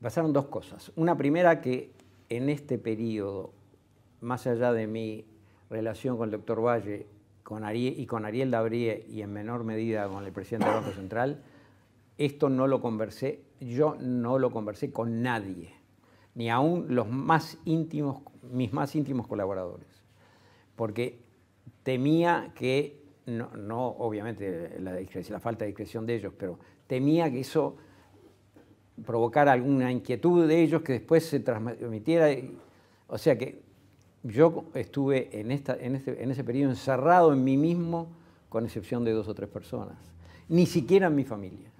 pasaron dos cosas. Una primera que en este periodo, más allá de mi relación con el doctor Valle con Ariel, y con Ariel Dabrie y en menor medida con el presidente del Banco Central, esto no lo conversé, yo no lo conversé con nadie, ni aún los más íntimos, mis más íntimos colaboradores, porque temía que, no, obviamente la falta de discreción de ellos, pero temía que eso provocar alguna inquietud de ellos que después se transmitiera. O sea que yo estuve en, este, en ese periodo encerrado en mí mismo, con excepción de dos o tres personas, ni siquiera en mi familia.